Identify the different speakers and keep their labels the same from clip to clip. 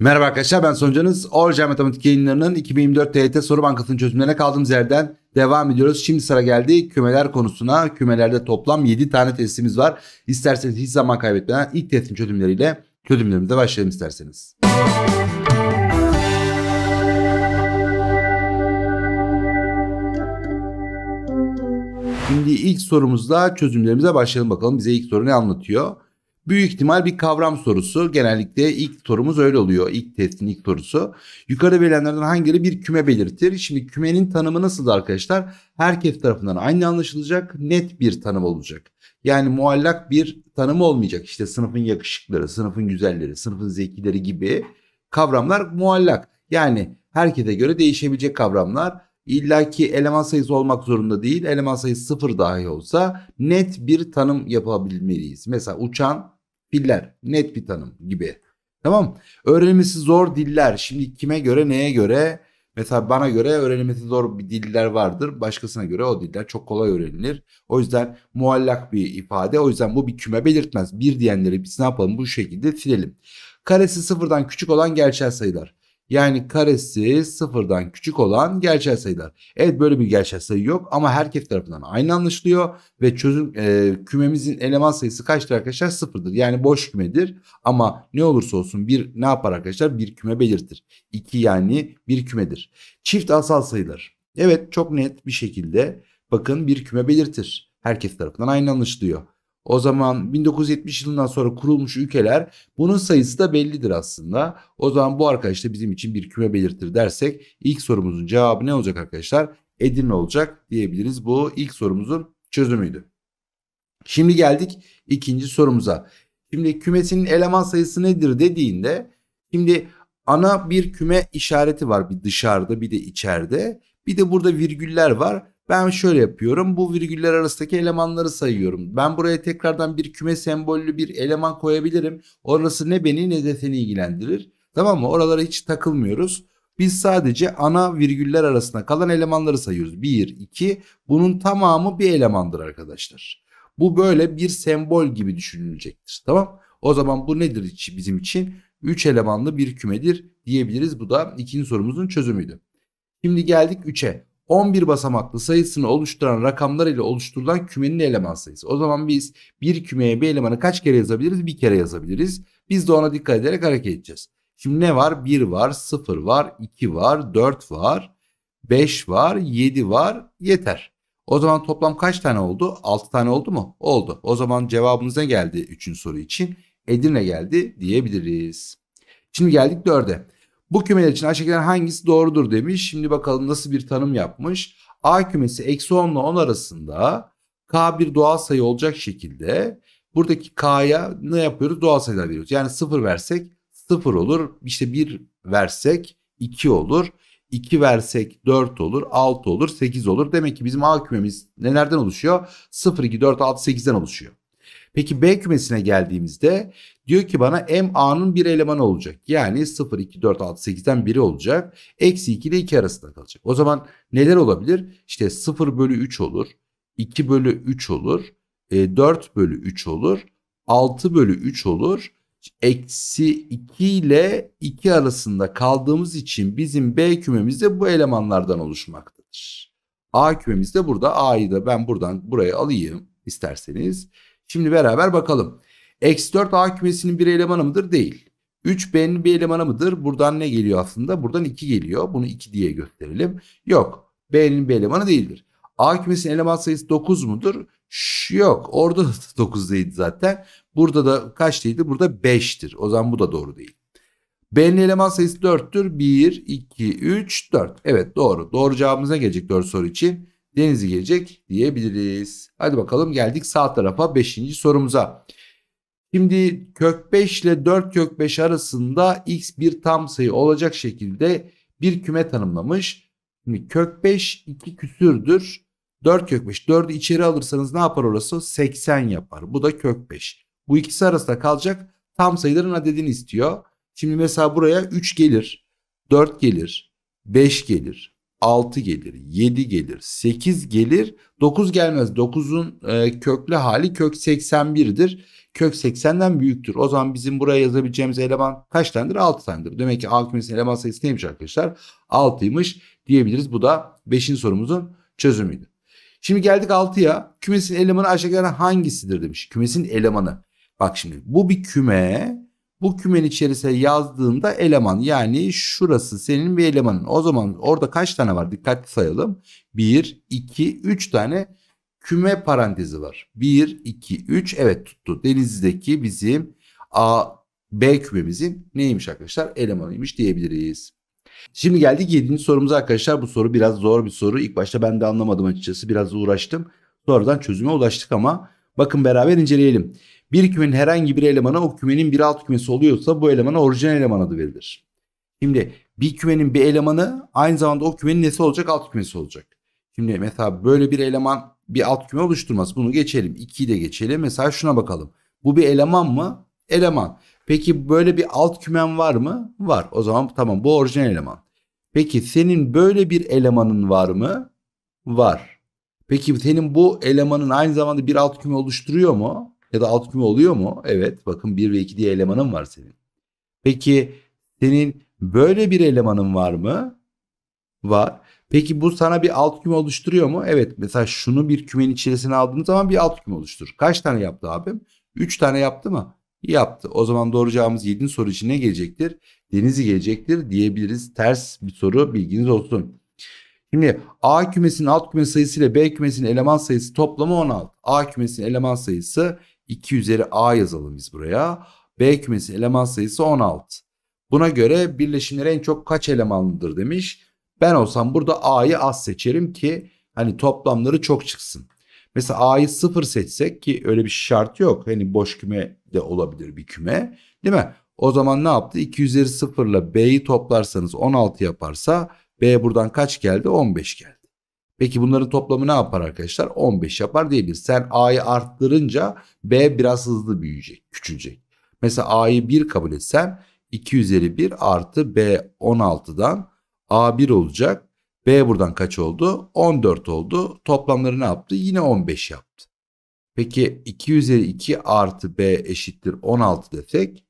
Speaker 1: Merhaba arkadaşlar ben Soncanız. Orca Matematik yayınlarının 2024 TYT Soru Bankası'nın çözümlerine kaldığımız yerden devam ediyoruz. Şimdi sıra geldi kümeler konusuna. Kümelerde toplam 7 tane testimiz var. İsterseniz hiç zaman kaybetmeden ilk testin çözümleriyle çözümlerimize başlayalım isterseniz. Şimdi ilk sorumuzda çözümlerimize başlayalım bakalım bize ilk soru ne anlatıyor? Büyük ihtimal bir kavram sorusu. Genellikle ilk sorumuz öyle oluyor. İlk testin ilk sorusu. yukarıda verilenlerden hangileri bir küme belirtir? Şimdi kümenin tanımı nasıldır arkadaşlar? Herkes tarafından aynı anlaşılacak net bir tanım olacak. Yani muallak bir tanım olmayacak. İşte sınıfın yakışıkları, sınıfın güzelleri, sınıfın zekileri gibi kavramlar muallak. Yani herkese göre değişebilecek kavramlar. İlla ki eleman sayısı olmak zorunda değil. Eleman sayısı sıfır dahi olsa net bir tanım yapabilmeliyiz. Mesela uçan Piller net bir tanım gibi. Tamam Öğrenilmesi zor diller. Şimdi kime göre neye göre? Mesela bana göre öğrenilmesi zor bir diller vardır. Başkasına göre o diller çok kolay öğrenilir. O yüzden muallak bir ifade. O yüzden bu bir küme belirtmez. Bir diyenleri biz ne yapalım bu şekilde silelim. Karesi sıfırdan küçük olan gerçel sayılar. Yani karesi sıfırdan küçük olan gerçel sayılar. Evet böyle bir gerçel sayı yok ama herkes tarafından aynı anlaşılıyor. Ve çözüm e, kümemizin eleman sayısı kaçtır arkadaşlar? Sıfırdır. Yani boş kümedir. Ama ne olursa olsun bir ne yapar arkadaşlar? Bir küme belirtir. İki yani bir kümedir. Çift asal sayılar. Evet çok net bir şekilde bakın bir küme belirtir. Herkes tarafından aynı anlaşılıyor. O zaman 1970 yılından sonra kurulmuş ülkeler bunun sayısı da bellidir aslında. O zaman bu arkadaş da bizim için bir küme belirtir dersek ilk sorumuzun cevabı ne olacak arkadaşlar? Edirne olacak diyebiliriz. Bu ilk sorumuzun çözümüydü. Şimdi geldik ikinci sorumuza. Şimdi kümesinin eleman sayısı nedir dediğinde şimdi ana bir küme işareti var bir dışarıda bir de içeride. Bir de burada virgüller var ben şöyle yapıyorum. Bu virgüller arasındaki elemanları sayıyorum. Ben buraya tekrardan bir küme sembollü bir eleman koyabilirim. Orası ne beni ne de seni ilgilendirir. Tamam mı? Oralara hiç takılmıyoruz. Biz sadece ana virgüller arasında kalan elemanları sayıyoruz. 1, 2. Bunun tamamı bir elemandır arkadaşlar. Bu böyle bir sembol gibi düşünülecektir. Tamam? O zaman bu nedir bizim için? 3 elemanlı bir kümedir diyebiliriz. Bu da ikinci sorumuzun çözümüydü. Şimdi geldik 3'e. 11 basamaklı sayısını oluşturan rakamlar ile oluşturulan kümenin eleman sayısı. O zaman biz bir kümeye bir elemanı kaç kere yazabiliriz? Bir kere yazabiliriz. Biz de ona dikkat ederek hareket edeceğiz. Şimdi ne var? 1 var, 0 var, 2 var, 4 var, 5 var, 7 var. Yeter. O zaman toplam kaç tane oldu? 6 tane oldu mu? Oldu. O zaman cevabımız ne geldi 3. soru için? Edirne geldi diyebiliriz. Şimdi geldik 4'e. Bu kümeler için aşağıdakilerden hangisi doğrudur demiş. Şimdi bakalım nasıl bir tanım yapmış. A kümesi eksi 10 ile 10 arasında K bir doğal sayı olacak şekilde buradaki K'ya ne yapıyoruz? Doğal sayılar veriyoruz. Yani 0 versek 0 olur. İşte 1 versek 2 olur. 2 versek 4 olur, 6 olur, 8 olur. Demek ki bizim A kümemiz nelerden oluşuyor? 0, 2, 4, 6, 8'den oluşuyor. Peki B kümesine geldiğimizde Diyor ki bana m a'nın bir elemanı olacak. Yani 0, 2, 4, 6, 8'den biri olacak. Eksi 2 ile 2 arasında kalacak. O zaman neler olabilir? İşte 0 bölü 3 olur. 2 bölü 3 olur. 4 e, bölü 3 olur. 6 bölü 3 olur. Eksi 2 ile 2 arasında kaldığımız için bizim B kümemiz de bu elemanlardan oluşmaktadır. A kümemiz de burada. A'yı da ben buradan buraya alayım isterseniz. Şimdi beraber bakalım. X4 A kümesinin bir elemanı mıdır? Değil. 3 B'nin bir elemanı mıdır? Buradan ne geliyor aslında? Buradan 2 geliyor. Bunu 2 diye gösterelim. Yok. B'nin bir elemanı değildir. A kümesinin eleman sayısı 9 mudur? Şş, yok. Orada da 9'daydı zaten. Burada da kaçtaydı? Burada 5'tir. O zaman bu da doğru değil. B'nin eleman sayısı 4'tür. 1, 2, 3, 4. Evet doğru. Doğru cevabımıza gelecek 4 soru için. Denizli gelecek diyebiliriz. Hadi bakalım geldik sağ tarafa 5. sorumuza. Şimdi kök 5 ile 4 kök 5 arasında x bir tam sayı olacak şekilde bir küme tanımlamış. Şimdi kök 5 2 küsürdür. 4 kök 5. 4'ü içeri alırsanız ne yapar orası? 80 yapar. Bu da kök 5. Bu ikisi arasında kalacak tam sayıların adedini istiyor. Şimdi mesela buraya 3 gelir. 4 gelir. 5 gelir. 6 gelir, 7 gelir, 8 gelir, 9 gelmez. 9'un e, köklü hali kök 81'dir. Kök 80'den büyüktür. O zaman bizim buraya yazabileceğimiz eleman kaç tanedir? 6 tanedir. Demek ki A kümesinin eleman sayısı neymiş arkadaşlar? 6'ymış diyebiliriz. Bu da 5. sorumuzun çözümüydü. Şimdi geldik 6'ya. Kümesin elemanı aşağıdakilerden hangisidir demiş. Kümesin elemanı. Bak şimdi bu bir küme bu kümen içerisine yazdığında eleman yani şurası senin bir elemanın. O zaman orada kaç tane var dikkatli sayalım. 1, 2, 3 tane küme parantezi var. 1, 2, 3 evet tuttu. Denizli'deki bizim A, B kümemizin neymiş arkadaşlar? Elemanıymış diyebiliriz. Şimdi geldik 7. sorumuza arkadaşlar. Bu soru biraz zor bir soru. İlk başta ben de anlamadım açıkçası. Biraz uğraştım. Sonradan çözüme ulaştık ama Bakın beraber inceleyelim. Bir kümenin herhangi bir elemanı o kümenin bir alt kümesi oluyorsa bu elemana orijinal eleman adı verilir. Şimdi bir kümenin bir elemanı aynı zamanda o kümenin nesi olacak? Alt kümesi olacak. Şimdi mesela böyle bir eleman bir alt küme oluşturmaz. Bunu geçelim. 2'yi de geçelim. Mesela şuna bakalım. Bu bir eleman mı? Eleman. Peki böyle bir alt kümen var mı? Var. O zaman tamam bu orijinal eleman. Peki senin böyle bir elemanın var mı? Var. Peki senin bu elemanın aynı zamanda bir alt küme oluşturuyor mu? Ya da alt küme oluyor mu? Evet bakın 1 ve 2 diye elemanın var senin. Peki senin böyle bir elemanın var mı? Var. Peki bu sana bir alt küme oluşturuyor mu? Evet mesela şunu bir kümenin içerisine aldığın zaman bir alt küme oluşturur. Kaç tane yaptı abim? 3 tane yaptı mı? Yaptı. O zaman doğru cevabımız 7. soru için ne gelecektir? Deniz'i gelecektir diyebiliriz. Ters bir soru bilginiz olsun. Şimdi A kümesinin alt küme sayısı ile B kümesinin eleman sayısı toplamı 16. A kümesinin eleman sayısı 2 üzeri A yazalım biz buraya. B kümesinin eleman sayısı 16. Buna göre birleşimler en çok kaç elemanlıdır demiş. Ben olsam burada A'yı az seçerim ki hani toplamları çok çıksın. Mesela A'yı 0 seçsek ki öyle bir şart yok. Hani boş küme de olabilir bir küme. Değil mi? O zaman ne yaptı? 2 üzeri 0 ile B'yi toplarsanız 16 yaparsa B buradan kaç geldi? 15 geldi. Peki bunların toplamı ne yapar arkadaşlar? 15 yapar diyebilir. Sen A'yı arttırınca B biraz hızlı büyüyecek, küçülecek. Mesela A'yı 1 kabul etsen 2 üzeri 1 artı B 16'dan A1 olacak. B buradan kaç oldu? 14 oldu. Toplamları ne yaptı? Yine 15 yaptı. Peki 2 üzeri 2 artı B eşittir 16 desek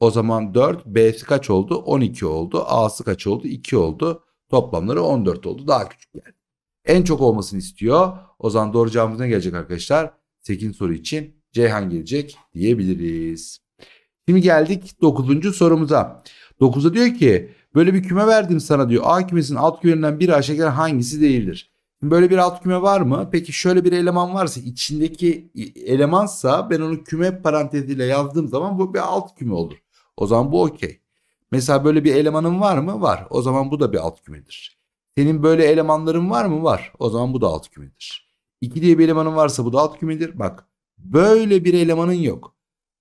Speaker 1: o zaman 4 B'si kaç oldu? 12 oldu. A'sı kaç oldu? 2 oldu. Toplamları 14 oldu. Daha küçük yani. En çok olmasını istiyor. O zaman doğru cevabımız ne gelecek arkadaşlar? 8. soru için Ceyhan gelecek diyebiliriz. Şimdi geldik 9. sorumuza. 9'da diyor ki böyle bir küme verdim sana diyor. A kümesinin alt kümelerinden biri aşağı hangisi değildir? böyle bir alt küme var mı? Peki şöyle bir eleman varsa içindeki elemansa ben onu küme paranteziyle yazdığım zaman bu bir alt küme olur. O zaman bu okey. Mesela böyle bir elemanın var mı? Var. O zaman bu da bir alt kümedir. Senin böyle elemanların var mı? Var. O zaman bu da alt kümedir. 2 diye bir elemanın varsa bu da alt kümedir. Bak böyle bir elemanın yok.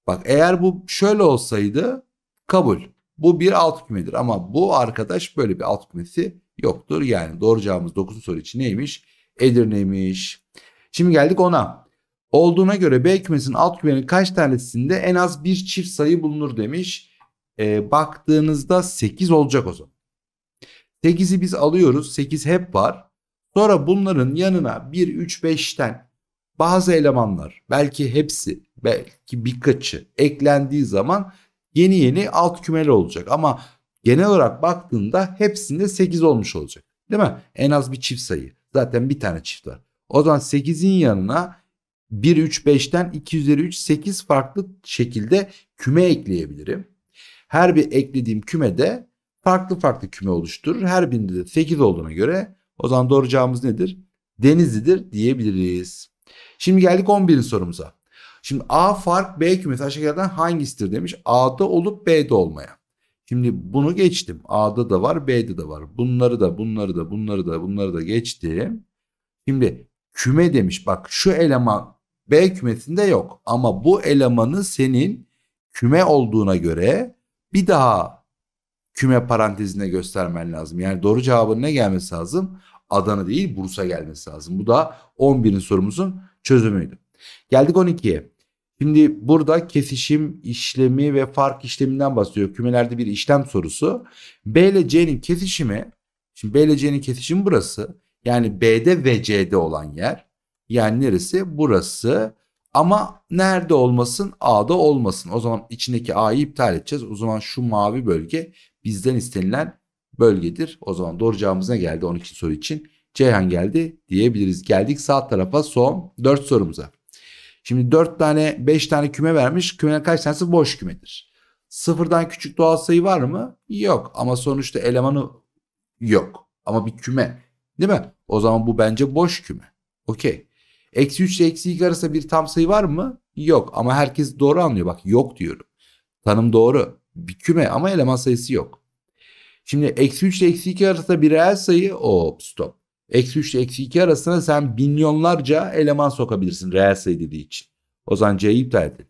Speaker 1: Bak eğer bu şöyle olsaydı kabul. Bu bir alt kümedir ama bu arkadaş böyle bir alt kümesi yoktur. Yani doğru cevabımız 9. soru için neymiş? Edirne'ymiş. Şimdi geldik ona. Olduğuna göre B kümesinin alt kümenin kaç tanesinde en az bir çift sayı bulunur demiş e, baktığınızda 8 olacak o zaman. 8'i biz alıyoruz. 8 hep var. Sonra bunların yanına 1, 3, 5'ten bazı elemanlar belki hepsi belki birkaçı eklendiği zaman yeni yeni alt kümeli olacak. Ama genel olarak baktığında hepsinde 8 olmuş olacak. Değil mi? En az bir çift sayı. Zaten bir tane çift var. O zaman 8'in yanına 1, 3, 5'ten 2 üzeri 3, 8 farklı şekilde küme ekleyebilirim. Her bir eklediğim kümede farklı farklı küme oluşturur. Her birinde de 8 olduğuna göre o zaman doğru cevabımız nedir? Denizli'dir diyebiliriz. Şimdi geldik 11. sorumuza. Şimdi A fark B kümesi aşağıdakilerden hangisidir demiş. A'da olup B'de olmaya. Şimdi bunu geçtim. A'da da var B'de de var. Bunları da bunları da bunları da bunları da geçtim. Şimdi küme demiş bak şu eleman B kümesinde yok. Ama bu elemanı senin küme olduğuna göre bir daha küme parantezine göstermen lazım. Yani doğru cevabın ne gelmesi lazım? Adana değil Bursa gelmesi lazım. Bu da 11. sorumuzun çözümüydü. Geldik 12'ye. Şimdi burada kesişim işlemi ve fark işleminden bahsediyor. Kümelerde bir işlem sorusu. B ile C'nin kesişimi. Şimdi B ile C'nin kesişimi burası. Yani B'de ve C'de olan yer. Yani neresi? Burası ama nerede olmasın? A'da olmasın. O zaman içindeki A'yı iptal edeceğiz. O zaman şu mavi bölge bizden istenilen bölgedir. O zaman doğru cevabımız ne geldi 12. soru için? Ceyhan geldi diyebiliriz. Geldik sağ tarafa son 4 sorumuza. Şimdi 4 tane 5 tane küme vermiş. Kümenin kaç tanesi boş kümedir? Sıfırdan küçük doğal sayı var mı? Yok ama sonuçta elemanı yok. Ama bir küme değil mi? O zaman bu bence boş küme. Okey. Eksi 3 ile eksi 2 arasında bir tam sayı var mı? Yok ama herkes doğru anlıyor. Bak yok diyorum. Tanım doğru. Bir küme ama eleman sayısı yok. Şimdi eksi 3 ile eksi 2 arasında bir reel sayı o stop. Eksi 3 ile eksi 2 arasında sen milyonlarca eleman sokabilirsin reel sayı dediği için. O zaman C'yi iptal edin.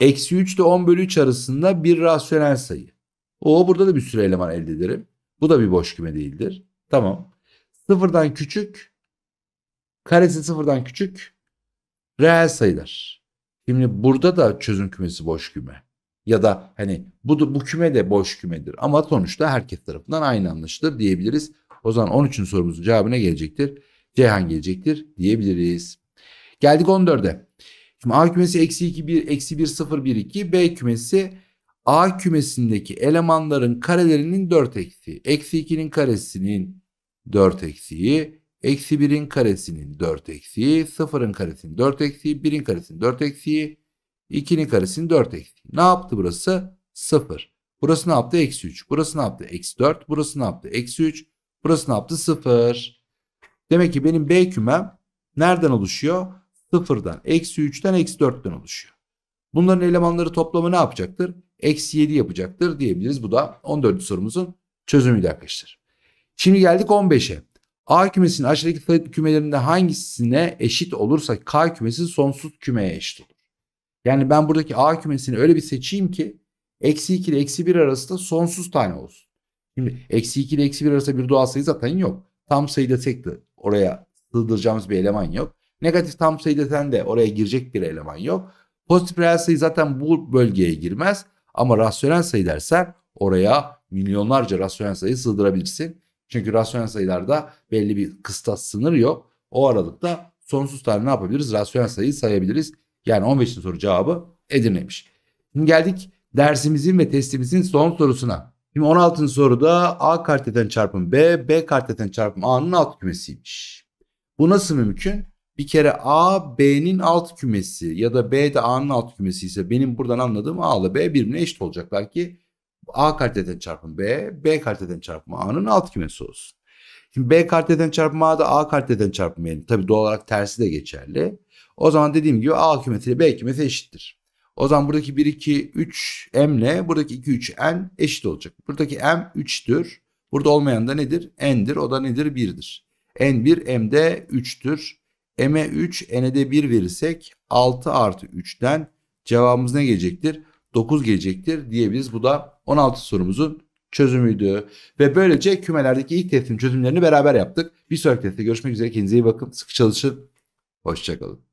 Speaker 1: Eksi 3 ile 10 bölü 3 arasında bir rasyonel sayı. O burada da bir sürü eleman elde ederim. Bu da bir boş küme değildir. Tamam. Sıfırdan küçük Karesi sıfırdan küçük reel sayılar. Şimdi burada da çözüm kümesi boş küme. Ya da hani bu, bu küme de boş kümedir. Ama sonuçta herkes tarafından aynı anlaşılır diyebiliriz. O zaman 13'ün sorumuzun cevabına gelecektir. Ceyhan gelecektir diyebiliriz. Geldik 14'e. Şimdi A kümesi eksi 2, 1, eksi 1, 0, 1, 2. B kümesi A kümesindeki elemanların karelerinin 4 eksiği. Eksi 2'nin karesinin 4 eksiği. Eksi 1'in karesinin 4 eksiği, 0'ın karesinin 4 eksiği, 1'in karesinin 4 eksiği, 2'nin karesinin 4 eksiği. Ne yaptı burası? 0. Burası ne yaptı? Eksi 3. Burası ne yaptı? Eksi 4. Burası ne yaptı? Eksi 3. Burası ne yaptı? 0. Demek ki benim B kümem nereden oluşuyor? 0'dan, eksi 3'ten, eksi 4'ten oluşuyor. Bunların elemanları toplamı ne yapacaktır? Eksi 7 yapacaktır diyebiliriz. Bu da 14. sorumuzun çözümüydü arkadaşlar. Şimdi geldik 15'e. A kümesinin aşağıdaki kümelerinde hangisine eşit olursa K kümesi sonsuz kümeye eşit olur. Yani ben buradaki A kümesini öyle bir seçeyim ki eksi 2 ile eksi 1 arasında sonsuz tane olsun. Şimdi eksi 2 ile eksi 1 arasında bir doğal sayı zaten yok. Tam sayıda tek de oraya sığdıracağımız bir eleman yok. Negatif tam sayıda de oraya girecek bir eleman yok. Pozitif reel sayı zaten bu bölgeye girmez. Ama rasyonel sayı dersen oraya milyonlarca rasyonel sayı sığdırabilirsin. Çünkü rasyonel sayılarda belli bir kısta sınır yok. O aralıkta sonsuz tane ne yapabiliriz? Rasyonel sayıyı sayabiliriz. Yani 15. soru cevabı Edirne'miş. Şimdi geldik dersimizin ve testimizin son sorusuna. Şimdi 16. soruda A karteten çarpım B, B karteten çarpım A'nın alt kümesiymiş. Bu nasıl mümkün? Bir kere A B'nin alt kümesi ya da B de A'nın alt kümesi ise benim buradan anladığım A ile B birbirine eşit olacaklar ki A karteden çarpım B, B karteden çarpım A'nın alt kümesi olsun. Şimdi B karteden çarpım A da A karteden çarpım B'nin tabii doğal olarak tersi de geçerli. O zaman dediğim gibi A kümesiyle B kümesi eşittir. O zaman buradaki 1, 2, 3 M ile buradaki 2, 3 N eşit olacak. Buradaki M 3'tür. Burada olmayan da nedir? N'dir. O da nedir? 1'dir. N 1, m'de 3'tür. M'e 3, n'de 1 verirsek 6 artı 3'ten cevabımız ne gelecektir? 9 gelecektir diyebiliriz. Bu da 16 sorumuzun çözümüydü. Ve böylece kümelerdeki ilk testin çözümlerini beraber yaptık. Bir sonraki testte görüşmek üzere. Kendinize iyi bakın. Sıkı çalışın. Hoşçakalın.